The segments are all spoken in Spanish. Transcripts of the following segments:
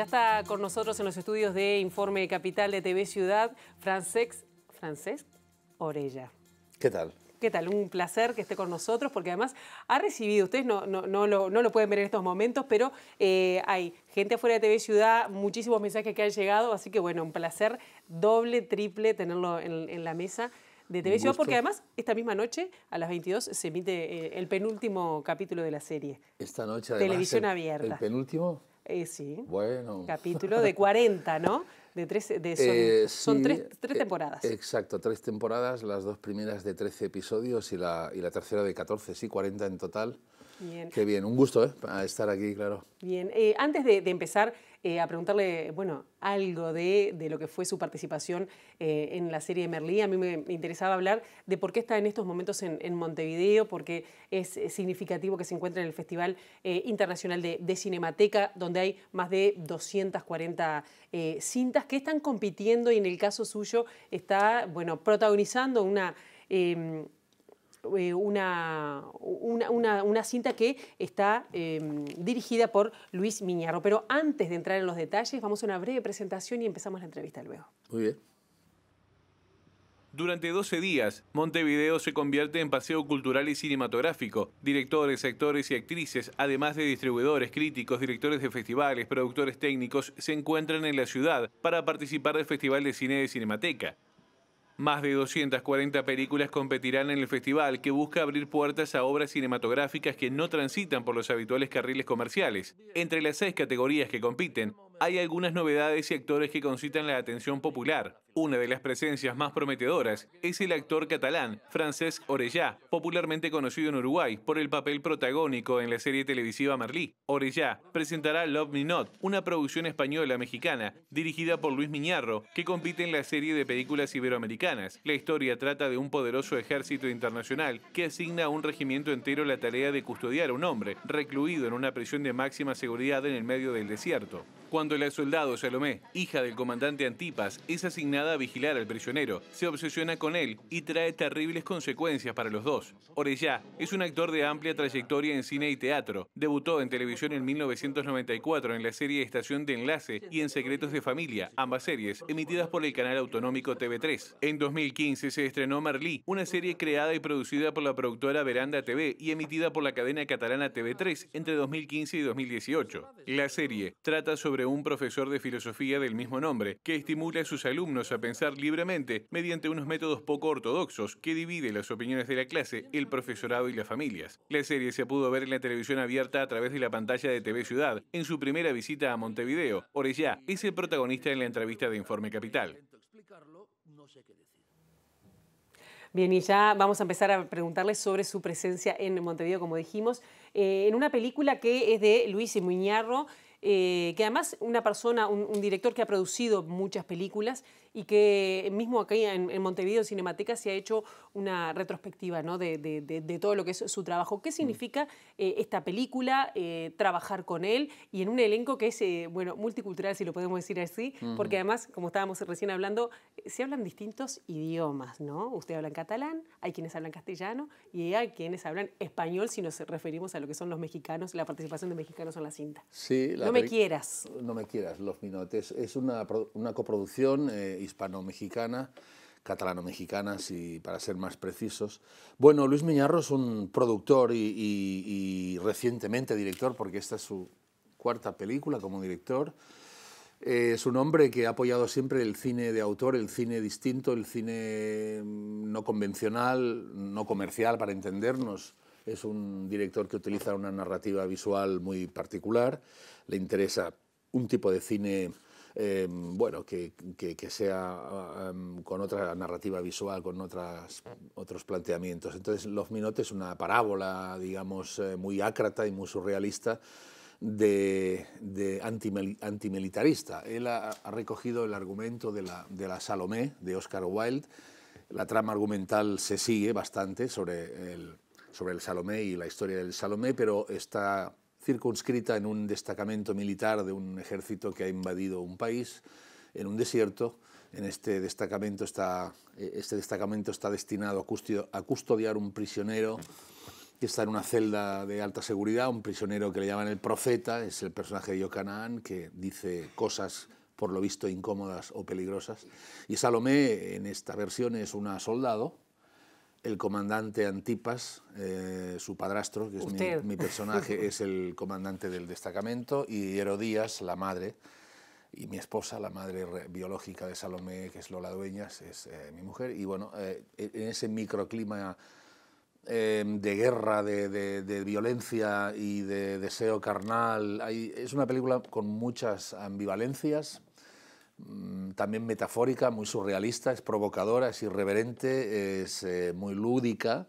Ya está con nosotros en los estudios de Informe Capital de TV Ciudad, Francesc, Orella. ¿Qué tal? ¿Qué tal? Un placer que esté con nosotros porque además ha recibido, ustedes no, no, no, lo, pueden ver en estos momentos, pero eh, hay gente afuera de TV Ciudad, muchísimos mensajes que han llegado, así que bueno, un placer doble, triple tenerlo en, la mesa de TV Ciudad porque además esta misma noche a las 22 se emite eh, el penúltimo capítulo de la serie. Esta noche además. Televisión abierta. El penúltimo. Eh, sí. Bueno. Capítulo de 40, ¿no? De son, eh, tres, eh, temporadas. Exacto, tres temporadas, las dos primeras de 13 episodios y la, y la tercera de 14, sí, 40 en total. Bien. Qué bien, un gusto ¿eh? estar aquí, claro. Bien, eh, antes de, empezar eh, a preguntarle, bueno, algo de, lo que fue su participación eh, en la serie de Merlí, a mí me interesaba hablar de por qué está en estos momentos en, Montevideo, porque es significativo que se encuentre en el Festival Internacional de, Cinemateca, donde hay más de 240 cintas que están compitiendo y en el caso suyo está, bueno, protagonizando una... Em, eh, una, una, cinta que está em, dirigida por Luis Miñarro. Pero antes de entrar en los detalles, vamos a una breve presentación y empezamos la entrevista luego. Muy bien. Durante 12 días, Montevideo se convierte en paseo cultural y cinematográfico. Directores, actores y actrices, además de distribuidores, críticos, directores de festivales, productores técnicos, se encuentran en la ciudad para participar del Festival de Cine de Cinemateca. Más de 240 películas competirán en el festival, que busca abrir puertas a obras cinematográficas que no transitan por los habituales carriles comerciales. Entre las seis categorías que compiten, hay algunas novedades y actores que concitan la atención popular. Una de las presencias más prometedoras es el actor catalán Francesc Orellá, popularmente conocido en Uruguay por el papel protagónico en la serie televisiva Merlí. Orellá presentará Love Me Not, una producción española mexicana dirigida por Luis Miñarro, que compite en la serie de películas iberoamericanas. La historia trata de un poderoso ejército internacional que asigna a un regimiento entero la tarea de custodiar a un hombre recluido en una prisión de máxima seguridad en el medio del desierto. Cuando cuando la soldado Salomé, hija del comandante Antipas, es asignada a vigilar al prisionero, se obsesiona con él y trae terribles consecuencias para los dos. Orellá es un actor de amplia trayectoria en cine y teatro. Debutó en televisión en 1994 en la serie Estación de Enlace y en Secretos de Familia, ambas series emitidas por el canal autonómico TV3. En 2015 se estrenó Marlí, una serie creada y producida por la productora Veranda TV y emitida por la cadena catalana TV3 entre 2015 y 2018. La serie trata sobre un un profesor de filosofía del mismo nombre, que estimula a sus alumnos a pensar libremente mediante unos métodos poco ortodoxos que divide las opiniones de la clase, el profesorado y las familias. La serie se pudo ver en la televisión abierta a través de la pantalla de TV Ciudad en su primera visita a Montevideo. Orellá es el protagonista en la entrevista de Informe Capital. Bien, y ya vamos a empezar a preguntarles sobre su presencia en Montevideo, como dijimos, eh, en una película que es de Luis y Muñarro. Eh, que además una persona, un, director que ha producido muchas películas y que mismo acá en, Montevideo Cinemateca se ha hecho una retrospectiva ¿no? de, todo lo que es su trabajo. ¿Qué mm. significa eh, esta película, eh, trabajar con él y en un elenco que es bueno, multicultural, si lo podemos decir así, porque además, como estábamos recién hablando, se hablan distintos idiomas, ¿no? Usted habla en catalán, hay quienes hablan castellano y hay quienes hablan español si nos referimos a lo que son los mexicanos, la participación de mexicanos en la cinta. Sí, la no me quieras. No me quieras, Los Minotes. Es una, coproducción eh, hispano-mexicana, catalano-mexicana, si, para ser más precisos. Bueno, Luis Miñarro es un productor y, recientemente director, porque esta es su cuarta película como director. Eh, es un hombre que ha apoyado siempre el cine de autor, el cine distinto, el cine mm, no convencional, no comercial, para entendernos es un director que utiliza una narrativa visual muy particular, le interesa un tipo de cine em, bueno, que, sea em, con otra narrativa visual, con otras, otros planteamientos. Entonces, Los Minotes es una parábola, digamos, eh, muy ácrata y muy surrealista de, antimilitarista. Él ha, recogido el argumento de la, de la Salomé, de Oscar Wilde. La trama argumental se sigue bastante sobre el sobre el Salomé y la historia del Salomé, pero está circunscrita en un destacamento militar de un ejército que ha invadido un país, en un desierto. En este destacamento está, e, este destacamento está destinado a custodiar un prisionero que está en una celda de alta seguridad, un prisionero que le llaman el profeta, es el personaje de Yocanaan, que dice cosas por lo visto incómodas o peligrosas. Y Salomé en esta versión es una soldado, el comandante Antipas, eh, su padrastro, que es mi, personaje, es el comandante del destacamento, y Herodías, la madre, y mi esposa, la madre biológica de Salomé, que es Lola Dueñas, es eh, mi mujer. Y bueno, eh, e, en ese microclima de guerra, de, violencia y de deseo carnal, es una película con muchas ambivalencias, Mm, también metafórica, muy surrealista, es provocadora, es irreverente, es eh, muy lúdica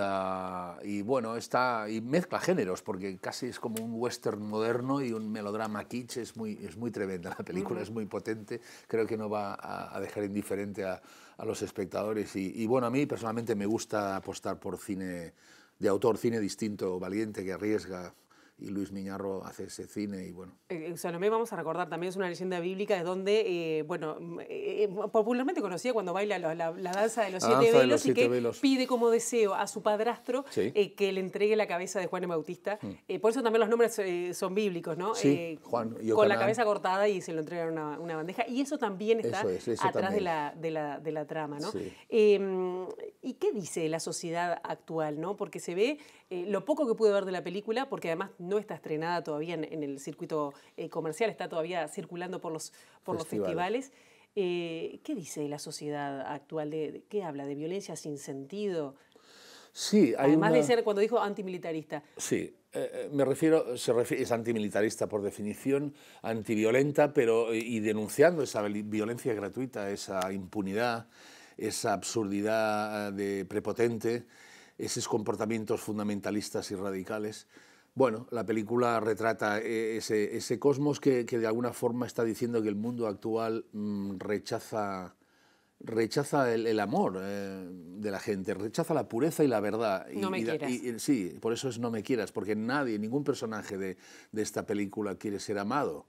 ah, y, bueno, está, y mezcla géneros porque casi es como un western moderno y un melodrama kitsch, es muy, es muy tremenda, la película es muy potente, creo que no va a, dejar indiferente a, los espectadores y, bueno, a mí personalmente me gusta apostar por cine de autor, cine distinto, valiente, que arriesga, y Luis Miñarro hace ese cine y bueno. Eh, eh, Salomé, vamos a recordar también, es una leyenda bíblica de donde, eh, bueno, mm, popularmente conocida cuando baila la, danza de los siete velos y que pide como deseo a su padrastro que le entregue la cabeza de Juan el Bautista. Mm. por eso también los nombres son bíblicos, ¿no? Sí, Juan y Con la cabeza cortada y se lo entregan una, una bandeja. Y eso también está atrás De, la, de, la, trama, ¿no? Sí. Em, ¿Y qué dice la sociedad actual, no? Porque se ve eh, lo poco que pude ver de la película, porque además no está estrenada todavía en, el circuito eh, comercial, está todavía circulando por los, por festivales. los festivales. Eh, ¿Qué dice la sociedad actual? De, ¿Qué habla? ¿De violencia sin sentido? Sí, Además de ser, cuando dijo antimilitarista. Sí, me refiero, se es antimilitarista por definición, antiviolenta, pero y denunciando esa violencia gratuita, esa impunidad, esa absurdidad de prepotente esos comportamientos fundamentalistas y radicales. Bueno, la película retrata eh, ese, cosmos que, de alguna forma está diciendo que el mundo actual mm, rechaza, rechaza el, amor eh, de la gente, rechaza la pureza y la verdad. No me quieras. sí, por eso es no me quieras, porque nadie, ningún personaje de, esta película quiere ser amado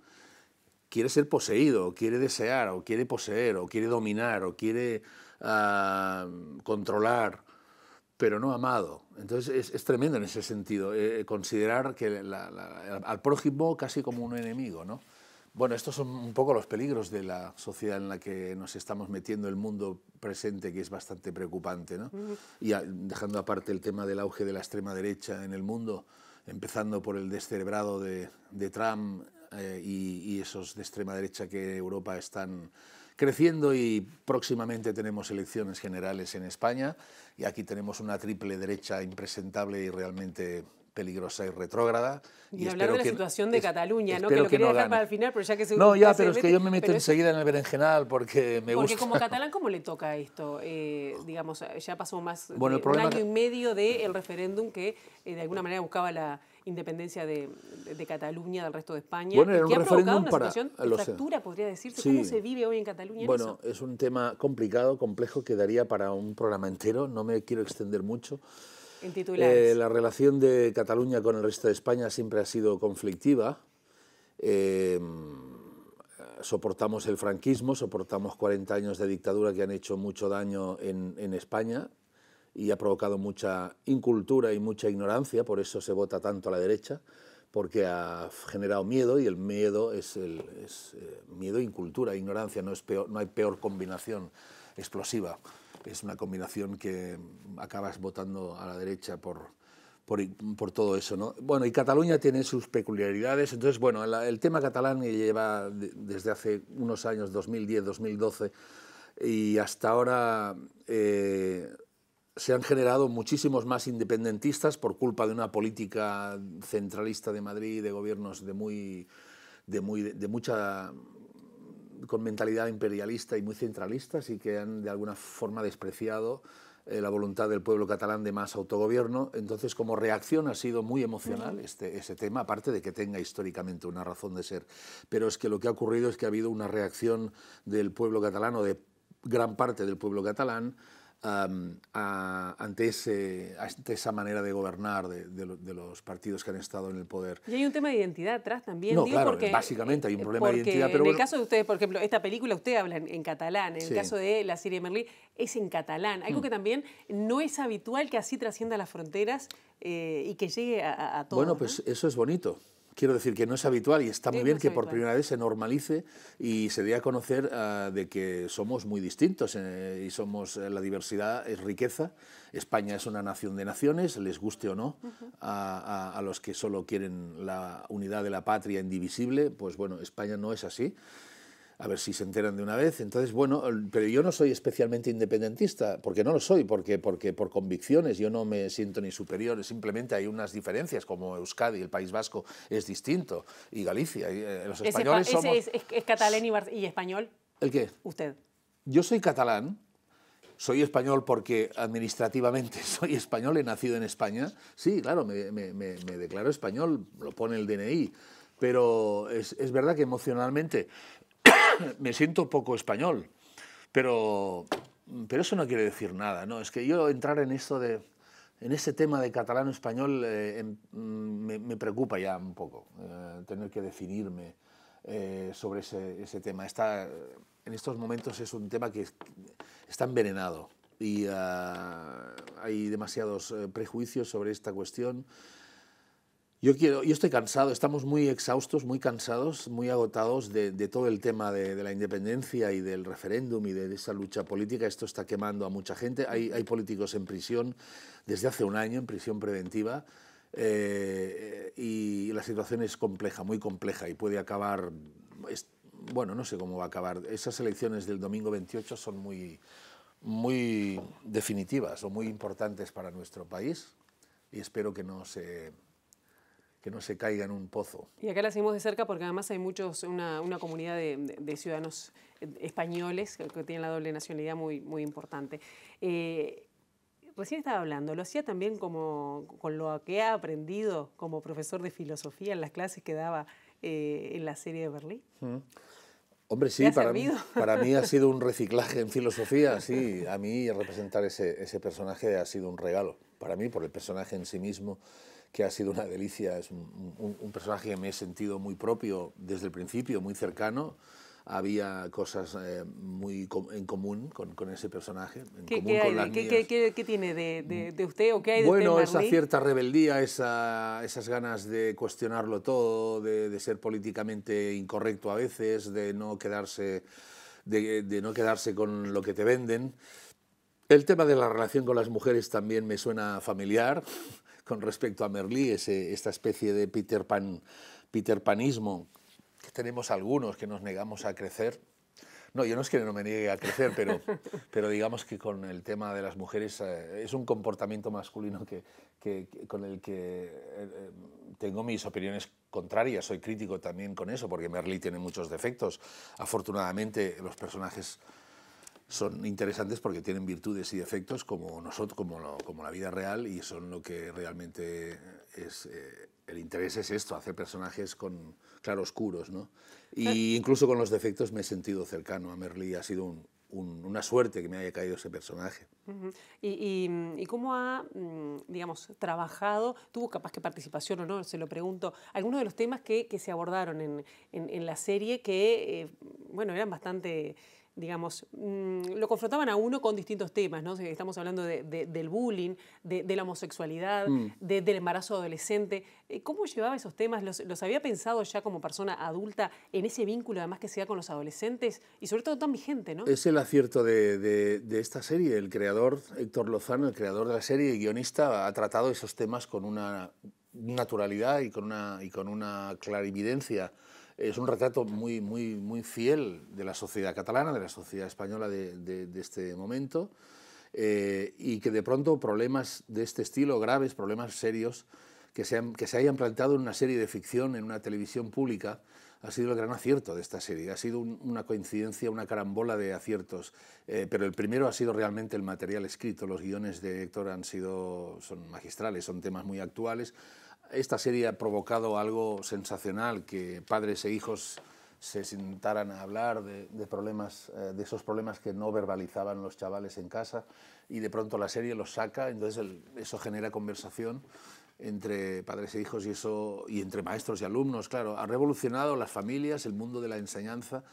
quiere ser poseído, quiere desear, o quiere poseer, o quiere dominar, o quiere ah, controlar pero no amado. Entonces es, es tremendo en ese sentido, eh, considerar que al prójimo casi como un enemigo. ¿no? Bueno, estos son un poco los peligros de la sociedad en la que nos estamos metiendo el mundo presente, que es bastante preocupante. ¿no? Y dejando aparte el tema del auge de la extrema derecha en el mundo, empezando por el descerebrado de, de Trump eh, y, y esos de extrema derecha que Europa están creciendo y próximamente tenemos elecciones generales en España y aquí tenemos una triple derecha impresentable y realmente peligrosa y retrógrada. Y, hablar de la situación de Cataluña, ¿no? que lo que quería no dejar para el final, pero ya que se No, ya, pero es este que yo me meto enseguida en el berenjenal porque me gusta. Porque como catalán, ¿cómo le toca esto? Eh, digamos, ya pasó más bueno, de un año y medio del referéndum que eh, de alguna manera buscaba la independencia de, Cataluña del resto de España, bueno, era un que para, fractura, podría decirse. ¿Cómo se vive hoy en Cataluña? Bueno, es un tema complicado, complejo, que daría para un programa entero, no me quiero extender mucho. Eh, la relación de Cataluña con el resto de España siempre ha sido conflictiva. Em, soportamos el franquismo, soportamos 40 años de dictadura que han hecho mucho daño en, en España, y ha provocado mucha incultura y mucha ignorancia, por eso se vota tanto a la derecha, porque ha generado miedo y el miedo es, el, eh, miedo, e incultura, ignorancia, no, es peor, no hay peor combinación explosiva. Es una combinación que acabas votando a la derecha por, por, todo eso. ¿no? Bueno, y Cataluña tiene sus peculiaridades. Entonces, bueno, el, tema catalán lleva desde hace unos años, 2010, 2012, y hasta ahora eh, se han generado muchísimos más independentistas por culpa de una política centralista de Madrid, de gobiernos de muy, muy, de mucha, con mentalidad imperialista y muy centralistas y que han de alguna forma despreciado eh, la voluntad del pueblo catalán de más autogobierno. Entonces, como reacción ha sido muy emocional este, ese tema, aparte de que tenga históricamente una razón de ser. Pero es que lo que ha ocurrido es que ha habido una reacción del pueblo catalán o de gran parte del pueblo catalán ante, ese, esa manera de gobernar de, los partidos que han estado en el poder. Y hay un tema de identidad atrás también. No, claro, básicamente hay un eh, problema de identidad. Pero en el caso de ustedes, por ejemplo, esta película usted habla en, catalán, en el caso de la serie Merlí es en catalán, algo mm. que también no es habitual que así trascienda las fronteras eh, y que llegue a, a todos. Bueno, pues eso es bonito. Quiero decir que no es habitual y está muy bien que por primera vez se normalice y se dé a conocer ah, de que somos muy distintos eh, y somos eh, la diversidad es riqueza. España es una nación de naciones, les guste o no, a los que solo quieren la unidad de la patria indivisible, pues bueno, España no es así a ver si se enteran de una vez. Entonces, bueno, pero yo no soy especialmente independentista, porque no lo soy, porque, porque por convicciones yo no me siento ni superior, simplemente hay unas diferencias, como Euskadi, el País Vasco es distinto, y Galicia, eh, los españoles somos... es, catalán y, español? ¿El qué? Usted. Yo soy catalán, soy español porque administrativamente soy español, he nacido en España. Sí, claro, me, me declaro español, lo pone el DNI. Pero es, es verdad que emocionalmente me siento poco español, pero, pero eso no quiere decir nada, ¿no? Es que yo entrar en esto de, en ese tema de catalán-español eh, em, mm, me, preocupa ya un poco, eh, tener que definirme eh, sobre ese, ese, tema. Está, en estos momentos es un tema que está envenenado y ah, hay demasiados prejuicios sobre esta cuestión. Yo, quiero, yo estoy cansado, estamos muy exhaustos, muy cansados, muy agotados de, todo el tema de, la independencia y del referéndum y de, esa lucha política. Esto está quemando a mucha gente. Hay, políticos en prisión desde hace un año, en prisión preventiva, eh, y la situación es compleja, muy compleja, y puede acabar... bueno, no sé cómo va a acabar. Esas elecciones del domingo 28 son muy, muy definitivas o muy importantes para nuestro país y espero que no se que no se caiga en un pozo. Y acá la seguimos de cerca porque además hay muchos, una, una comunidad de, de, ciudadanos eh, españoles que tienen la doble nacionalidad muy, muy importante. Eh, recién estaba hablando, lo hacía también como con lo que ha aprendido como profesor de filosofía en las clases que daba eh, en la serie de Berlín. Mm. Hombre, sí, para mí, para mí, ha sido un reciclaje en filosofía, sí, a mí representar ese, ese personaje ha sido un regalo, para mí por el personaje en sí mismo que ha sido una delicia, es un, personaje que me he sentido muy propio desde el principio, muy cercano había cosas eh, muy en común con, ese personaje. En ¿Qué, común ¿Qué, tiene de, usted o qué hay bueno, de esa cierta rebeldía, esas ganas de cuestionarlo todo, de, de, ser políticamente incorrecto a veces, de no quedarse, de, no quedarse con lo que te venden. El tema de la relación con las mujeres también me suena familiar con respecto a Merlí, ese, esta especie de Peter, Pan, Peter Panismo que tenemos algunos que nos negamos a crecer. No, yo no es que no me niegue a crecer, pero, pero digamos que con el tema de las mujeres eh, es un comportamiento masculino que, que, con el que eh, eh, tengo mis opiniones contrarias, soy crítico también con eso, porque Merlí tiene muchos defectos. Afortunadamente los personajes son interesantes porque tienen virtudes y defectos como nosotros, como, como la vida real y son lo que realmente es eh, el interés es esto, hacer personajes con claroscuros, ¿no? Y incluso con los defectos me he sentido cercano a Merlí, ha sido una suerte que me haya caído ese personaje. ¿Y, cómo ha, mm, digamos, trabajado, tuvo capaz que participación o no, se lo pregunto, algunos de los temas que, se abordaron en, la serie que, eh, bueno, eran bastante digamos, mm, lo confrontaban a uno con distintos temas, ¿no? Estamos hablando del bullying, de, la homosexualidad, mm. del embarazo adolescente. Eh, ¿Cómo llevaba esos temas? ¿Los, había pensado ya como persona adulta en ese vínculo además que se da con los adolescentes y sobre todo tan vigente, ¿no? Es el acierto de, esta serie. El creador, Héctor Lozano, el creador de la serie y guionista, ha tratado esos temas con una naturalidad y con una, y con una clarividencia es un retrato muy, muy, muy fiel de la sociedad catalana, de la sociedad española de, este momento, eh, y que de pronto problemas de este estilo, graves, problemas serios, que se, hayan planteado en una serie de ficción, en una televisión pública, ha sido el gran acierto de esta serie. Ha sido una coincidencia, una carambola de aciertos, eh, pero el primero ha sido realmente el material escrito. Los guiones de Héctor han sido, son magistrales, son temas muy actuales, esta serie ha provocado algo sensacional, que padres e hijos se sentaran a hablar de, problemas, eh, de esos problemas que no verbalizaban los chavales en casa y de pronto la serie los saca, entonces eso genera conversación entre padres e hijos y, eso, y entre maestros y alumnos, claro, ha revolucionado las familias, el mundo de la enseñanza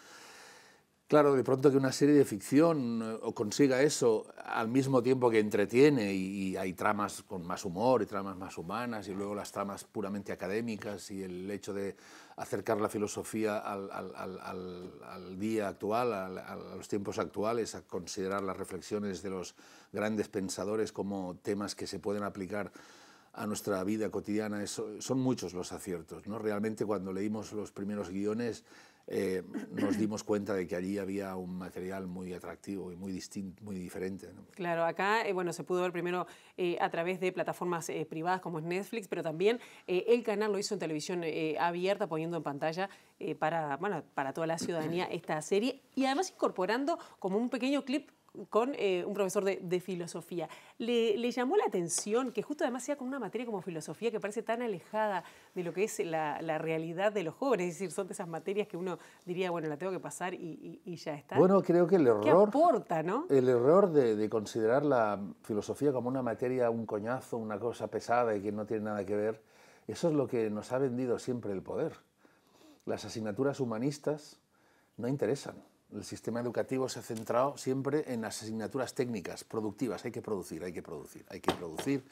Claro, de pronto que una serie de ficción eh, consiga eso al mismo tiempo que entretiene y, hay tramas con más humor y tramas más humanas y luego las tramas puramente académicas y el hecho de acercar la filosofía al, día actual, a los tiempos actuales, a considerar las reflexiones de los grandes pensadores como temas que se pueden aplicar a nuestra vida cotidiana, son muchos los aciertos. ¿no? Realmente cuando leímos los primeros guiones eh, nos dimos cuenta de que allí había un material muy atractivo y muy distinto, muy diferente. Claro, acá eh, bueno, se pudo ver primero eh, a través de plataformas privadas como es Netflix, pero también el canal lo hizo en televisión abierta, poniendo en pantalla para, bueno, para toda la ciudadanía esta serie y además incorporando como un pequeño clip con eh, un profesor de, filosofía. Le, llamó la atención que justo además sea con una materia como filosofía que parece tan alejada de lo que es la, realidad de los jóvenes, es decir, son de esas materias que uno diría, bueno, la tengo que pasar y, ya está. Bueno, creo que el error... aporta, no? El error de, considerar la filosofía como una materia, un coñazo, una cosa pesada y que no tiene nada que ver, eso es lo que nos ha vendido siempre el poder. Las asignaturas humanistas no interesan el sistema educativo se ha centrado siempre en las asignaturas técnicas, productivas. Hay que producir, hay que producir, hay que producir.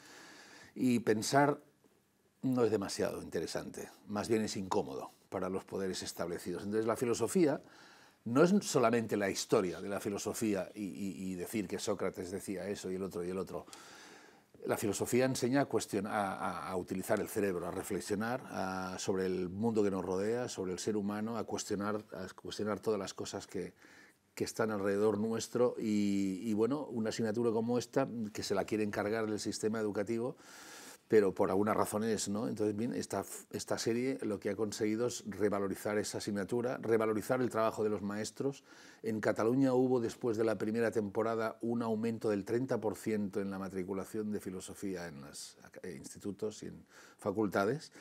Y pensar no es demasiado interesante, más bien es incómodo para los poderes establecidos. Entonces la filosofía no es solamente la historia de la filosofía y, decir que Sócrates decía eso y el otro y el otro la filosofía enseña a, utilizar el cerebro, a reflexionar sobre el mundo que nos rodea, sobre el ser humano, a cuestionar, a cuestionar todas las cosas que, están alrededor nuestro y, bueno, una asignatura como esta que se la quiere encargar el sistema educativo pero por algunas razones, ¿no? Entonces, bien, esta, esta serie lo que ha conseguido es revalorizar esa asignatura, revalorizar el trabajo de los maestros. En Cataluña hubo, después de la primera temporada, un aumento del 30% en la matriculación de filosofía en los eh, institutos y en facultades.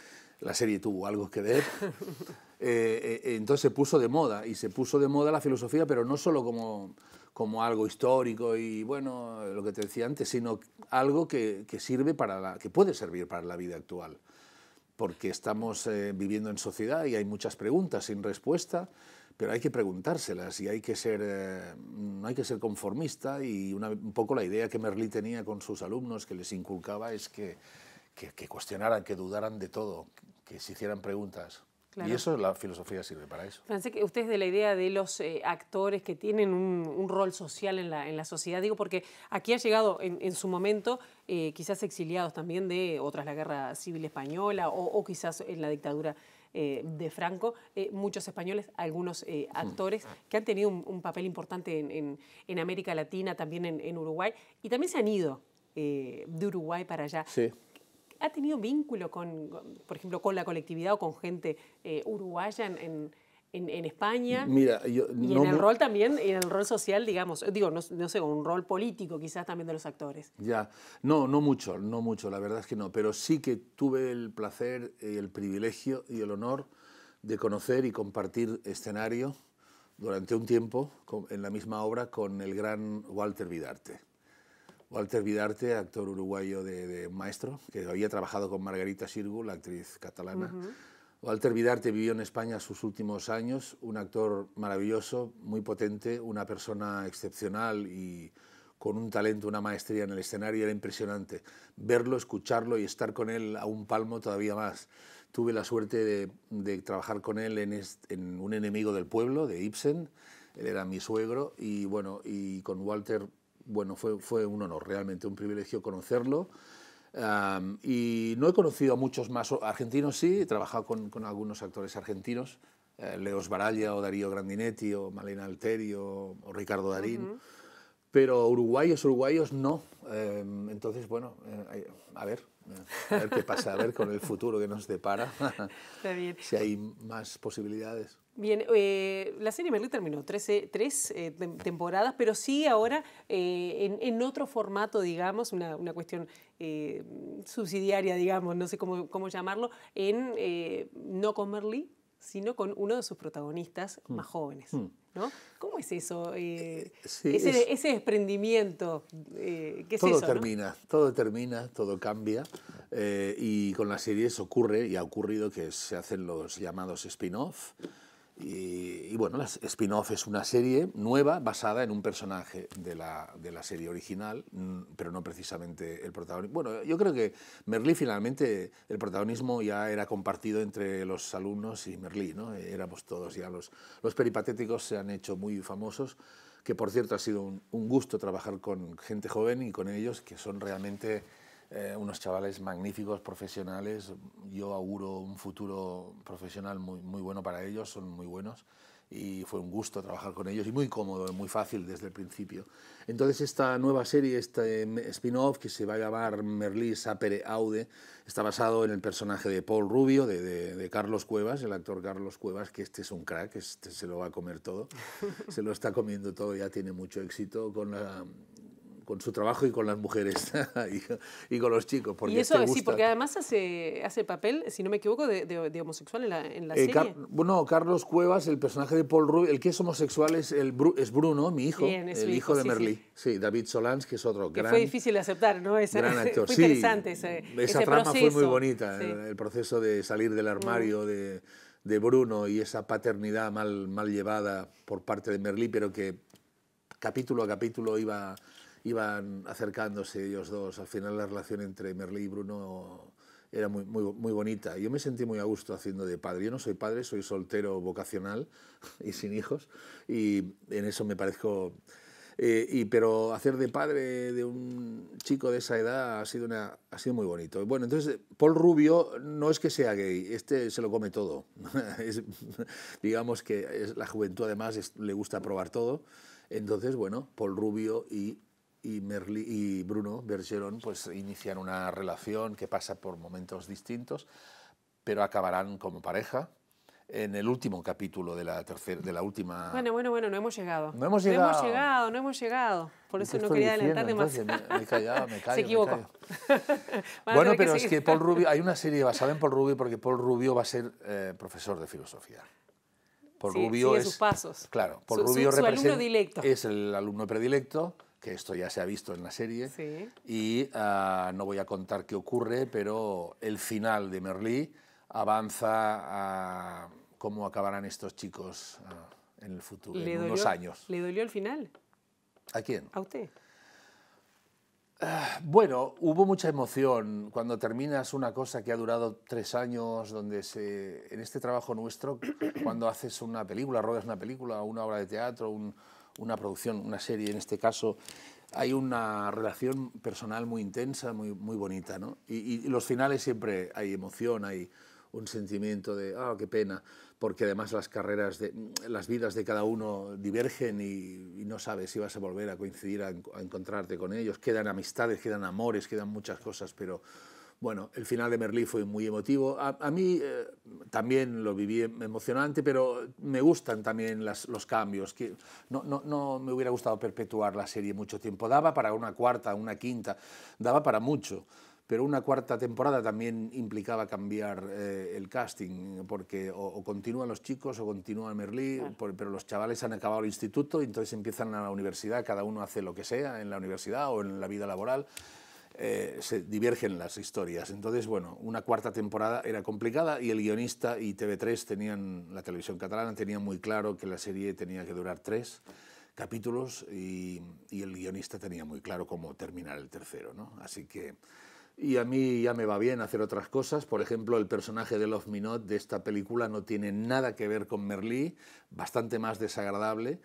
La serie tuvo algo que ver. Eh, eh, entonces se puso de moda, y se puso de moda la filosofía, pero no solo como como algo histórico y bueno, lo que te decía antes, sino algo que, que sirve para la, que puede servir para la vida actual, porque estamos eh, viviendo en sociedad y hay muchas preguntas sin respuesta, pero hay que preguntárselas y hay que ser, eh, no hay que ser conformista y un poco la idea que Merlí tenía con sus alumnos, que les inculcaba, es que, que, que cuestionaran, que dudaran de todo, que se hicieran preguntas. Y eso, la filosofía sirve para eso. Francés, usted es de la idea de los eh, actores que tienen un, rol social en la, en la, sociedad, digo, porque aquí ha llegado en, su momento eh, quizás exiliados también de otras, la guerra civil española o, quizás en la dictadura eh, de Franco, muchos españoles, algunos mm. actores que han tenido un, papel importante en, en, América Latina, también en, Uruguay, y también se han ido de Uruguay para allá. Sí. ¿Ha tenido vínculo con, por ejemplo, con la colectividad o con gente eh, uruguaya en, España. Mira, yo, y en el rol también, en el rol social, digamos, digo, no, sé, un rol político quizás también de los actores. Ya, no, no mucho, no mucho, la verdad es que no, pero sí que tuve el placer, el privilegio y el honor de conocer y compartir escenario durante un tiempo en la misma obra con el gran Walter Vidarte. Walter Vidarte, actor uruguayo de, Maestro, que había trabajado con Margarita Sirgu, la actriz catalana. Walter Vidarte vivió en España sus últimos años, un actor maravilloso, muy potente, una persona excepcional y con un talento, una maestría en el escenario, era impresionante. Verlo, escucharlo y estar con él a un palmo todavía más. Tuve la suerte de, trabajar con él en, en Un enemigo del pueblo, de Ibsen, él era mi suegro, y bueno, y con Walter bueno, fue, fue un honor, realmente un privilegio conocerlo. y no he conocido a muchos más argentinos, sí, he trabajado con, algunos actores argentinos, Leo eh, Leos Baralla o Darío Grandinetti o Malena Alterio o Ricardo Darín. Pero uruguayos, uruguayos no. Em, entonces, bueno, eh, a ver, eh, a ver qué pasa, a ver con el futuro que nos depara. si hay más posibilidades. Bien, eh, la serie Merlí terminó 13 tres eh, temporadas, pero sí ahora eh, en, otro formato, digamos, una, una cuestión subsidiaria, digamos, no sé cómo, cómo llamarlo, en no con Merlí, sino con uno de sus protagonistas hmm. más jóvenes. Hmm. ¿no? ¿Cómo es eso? ese, ese, desprendimiento, ¿qué es todo termina, todo termina, todo cambia. y con serie series ocurre, y ha ocurrido que se hacen los llamados spin-off. Y, y bueno, Spin-off es una serie nueva basada en un personaje de la, serie original, mm, pero no precisamente el protagonista. Bueno, yo creo que Merlí finalmente, el protagonismo ya era compartido entre los alumnos y Merlí, ¿no? Éramos todos ya los, los peripatéticos, se han hecho muy famosos que por cierto ha sido un gusto trabajar con gente joven y con ellos, que son realmente eh, unos chavales magníficos, profesionales. Yo auguro un futuro profesional muy, muy bueno para ellos, son muy buenos y fue un gusto trabajar con ellos y muy cómodo, eh, muy fácil desde el principio. Entonces esta nueva serie, este spin-off que se va a llamar Merlí Sapere Aude, está basado en el personaje de Paul Rubio, de, Carlos Cuevas, el actor Carlos Cuevas, que este es un crack, este se lo va a comer todo, se lo está comiendo todo, ya tiene mucho éxito con la, con su trabajo y con las mujeres y, con los chicos. Porque y eso sí, porque además hace, hace papel, si no me equivoco, de, homosexual en la, en la eh, serie. Bueno, Carlos Cuevas, el personaje de Paul Rubio, el que es homosexual es, el es Bruno, mi hijo, el hijo, de Merlí. Sí. David Solans, que es otro que fue difícil de aceptar, ¿no? Esa, gran Fue interesante Esa trama fue muy bonita, el, proceso de salir del armario, de de Bruno y esa paternidad mal, mal llevada por parte de Merlí, pero que capítulo a capítulo iba iban acercándose ellos dos. Al final la relación entre Merlí y Bruno era muy, muy, bonita. Yo me sentí muy a gusto haciendo de padre. Yo no soy padre, soy soltero vocacional y sin hijos. Y en eso me parezco... Eh, pero hacer de padre de un chico de esa edad ha sido, una, ha sido muy bonito. Bueno, entonces, Paul Rubio no es que sea gay, este se lo come todo. digamos que es, la juventud además le gusta probar todo. Entonces, bueno, Paul Rubio y y, y Bruno Bergeron pues inician una relación que pasa por momentos distintos, pero acabarán como pareja, en el último capítulo de la tercera, de la última. Bueno, bueno, bueno, no hemos llegado. No hemos llegado. No hemos llegado, Por eso no quería adelantar demasiado. Se equivocó. bueno, pero es que Paul Rubio, hay una serie basada en Paul Rubio porque Paul Rubio va a ser eh, profesor de filosofía. Paul Rubio sigue sus pasos. Claro, Paul Rubio alumno directo. es el alumno predilecto que esto ya se ha visto en la serie, y ah, no voy a contar qué ocurre, pero el final de Merlí avanza a ah, cómo acabarán estos chicos ah, en el futuro, en unos años. ¿Le dolió el final? ¿A quién? A usted. bueno, hubo mucha emoción cuando terminas una cosa que ha durado tres años, donde se, en este trabajo nuestro, cuando haces una película, rodas una película, una obra de teatro, un, una producción, una serie en este caso, hay una relación personal muy intensa, muy, muy bonita, ¿no? Y, los finales siempre hay emoción, hay un sentimiento de, ah, qué pena, porque además las carreras, de, las vidas de cada uno divergen y, no sabes si vas a volver a coincidir, a, a encontrarte con ellos. Quedan amistades, quedan amores, quedan muchas cosas, pero bueno, el final de Merlí fue muy emotivo. A, mí eh, también lo viví emocionante, pero me gustan también los cambios. Que no, no, me hubiera gustado perpetuar la serie mucho tiempo. Daba para una cuarta, una quinta, daba para mucho. Pero una cuarta temporada también implicaba cambiar eh, el casting, porque o, continúan los chicos o continúa Merlí, pero los chavales han acabado el instituto y entonces empiezan a la universidad, cada uno hace lo que sea en la universidad o en la vida laboral. Eh, se divergen las historias. Entonces, bueno, una cuarta temporada era complicada y el guionista y TV3 tenían, la televisión catalana tenía muy claro que la serie tenía que durar tres capítulos y, el guionista tenía muy claro cómo terminar el tercero, ¿no? Así que... Y a mí ya me va bien hacer otras cosas. Por ejemplo, el personaje de Love Minot de esta película no tiene nada que ver con Merlí, bastante más desagradable.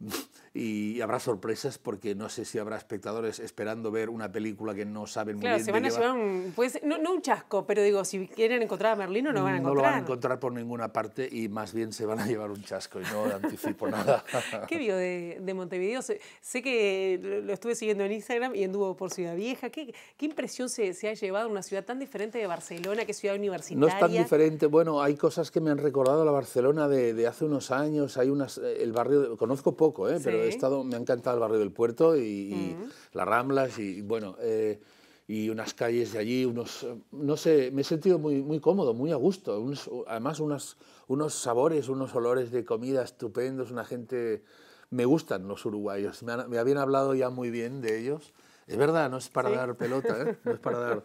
y habrá sorpresas porque no sé si habrá espectadores esperando ver una película que no saben muy bien. Claro, se van a llevar pues, no, un chasco, pero digo, si quieren encontrar a Merlino no lo van a encontrar. No lo van a encontrar por ninguna parte y más bien se van a llevar un chasco y no anticipo nada. ¿Qué vio de, Montevideo? Sé, que lo estuve siguiendo en Instagram y anduvo por Ciudad Vieja. ¿Qué, qué impresión se, se, ha llevado una ciudad tan diferente de Barcelona, que ciudad universitaria? No es tan diferente. Bueno, hay cosas que me han recordado a la Barcelona de, de hace unos años. Hay unas, eh, el barrio, conozco poco ¿eh? pero he estado, me ha encantado el barrio del puerto y, mm. las Ramblas y, bueno, eh, y unas calles de allí, unos, eh, no sé, me he sentido muy, muy cómodo, muy a gusto, además unos, unos sabores, unos olores de comida estupendos, una gente, me gustan los uruguayos, me, habían hablado ya muy bien de ellos. Es verdad, no es para dar pelota, no es para dar.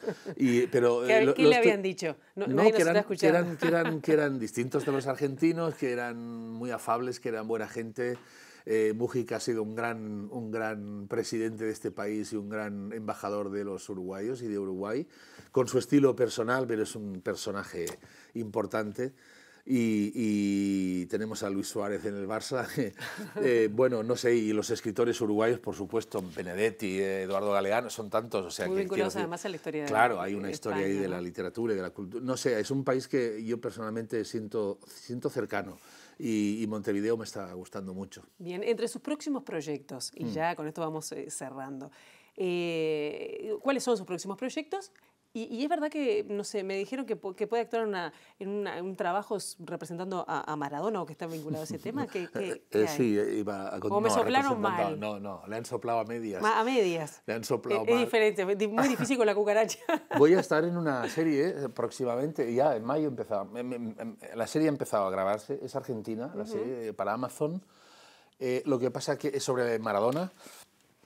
pero, ¿Qué, le habían dicho? No, que, que eran distintos de los argentinos, que eran muy afables, que eran buena gente, eh, Mujica ha sido un gran, un gran presidente de este país y un gran embajador de los uruguayos y de Uruguay, con su estilo personal, pero es un personaje importante. Y, tenemos a Luis Suárez en el Barça. Eh, bueno, no sé, y los escritores uruguayos, por supuesto, Benedetti, eh, Eduardo Galeano, son tantos. O sea, Muy además la historia Claro, hay una historia ahí de la literatura y de la cultura. No sé, es un país que yo personalmente siento, siento cercano y, Montevideo me está gustando mucho. Bien, entre sus próximos proyectos, y mm. ya con esto vamos eh, cerrando, eh, ¿cuáles son sus próximos proyectos? Y, es verdad que, no sé, me dijeron que, puede actuar en, un trabajo representando a, Maradona o que está vinculado a ese tema. ¿Qué, qué, eh, eh sí, eh, iba a continuar. O me soplaron mal. No, no, le han soplado a medias. a medias. Le han soplado eh, mal. Es diferente, muy difícil con la cucaracha. Voy a estar en una serie eh, próximamente, ya en mayo empezaba. La serie ha empezado a grabarse, es argentina, la serie para Amazon. lo que pasa es que es sobre Maradona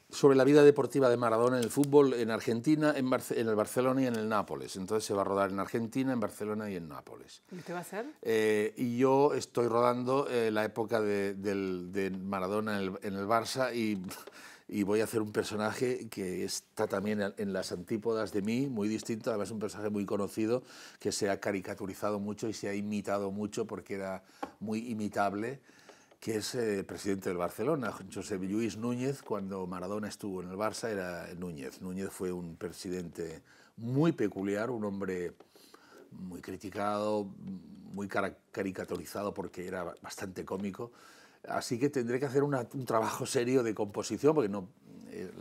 sobre la vida deportiva de Maradona en el fútbol en Argentina, en, el Barcelona y en el Nápoles. Entonces se va a rodar en Argentina, en Barcelona y en Nápoles. ¿Y qué va a ser? Eh, y yo estoy rodando eh, la época de, Maradona en el, Barça y, voy a hacer un personaje que está también en las antípodas de mí, muy distinto, además un personaje muy conocido que se ha caricaturizado mucho y se ha imitado mucho porque era muy imitable que es eh, presidente del Barcelona. José Luis Núñez, cuando Maradona estuvo en el Barça, era Núñez. Núñez fue un presidente muy peculiar, un hombre muy criticado, muy caricaturizado porque era bastante cómico. Así que tendré que hacer un trabajo serio de composición, porque no, eh,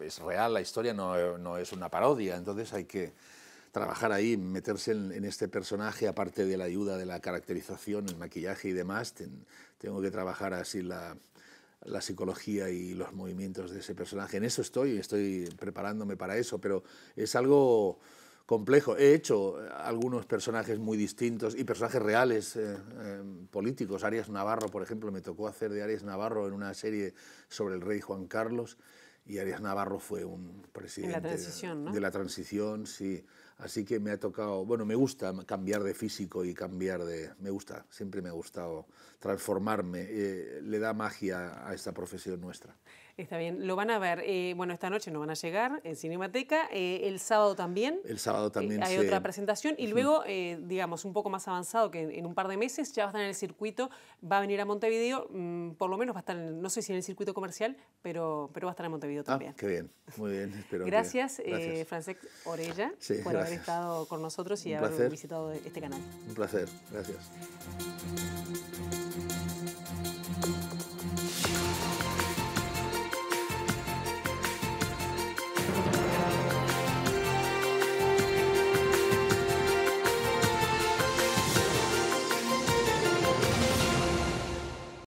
es real la historia, no, es una parodia. Entonces hay que trabajar ahí, meterse en, este personaje, aparte de la ayuda de la caracterización, el maquillaje y demás tengo que trabajar así la, psicología y los movimientos de ese personaje. En eso estoy, estoy preparándome para eso, pero es algo complejo. He hecho algunos personajes muy distintos y personajes reales eh, em, políticos. Arias Navarro, por ejemplo, me tocó hacer de Arias Navarro en una serie sobre el rey Juan Carlos y Arias Navarro fue un presidente la ¿no? de la transición, sí. Así que me ha tocado, bueno, me gusta cambiar de físico y cambiar de, me gusta, siempre me ha gustado transformarme, eh, le da magia a esta profesión nuestra. Está bien, lo van a ver, eh, bueno, esta noche no van a llegar en Cinemateca, eh, el sábado también. El sábado también. hay otra presentación y luego, digamos, un poco más avanzado, que en, un par de meses ya va a estar en el circuito, va a venir a Montevideo, mm, por lo menos va a estar, no sé si en el circuito comercial, pero, pero va a estar en Montevideo ah, también. Ah, qué bien, muy bien. Espero gracias, Francesc Orella, sí, gracias estado con nosotros y haber visitado este canal. Un placer, gracias.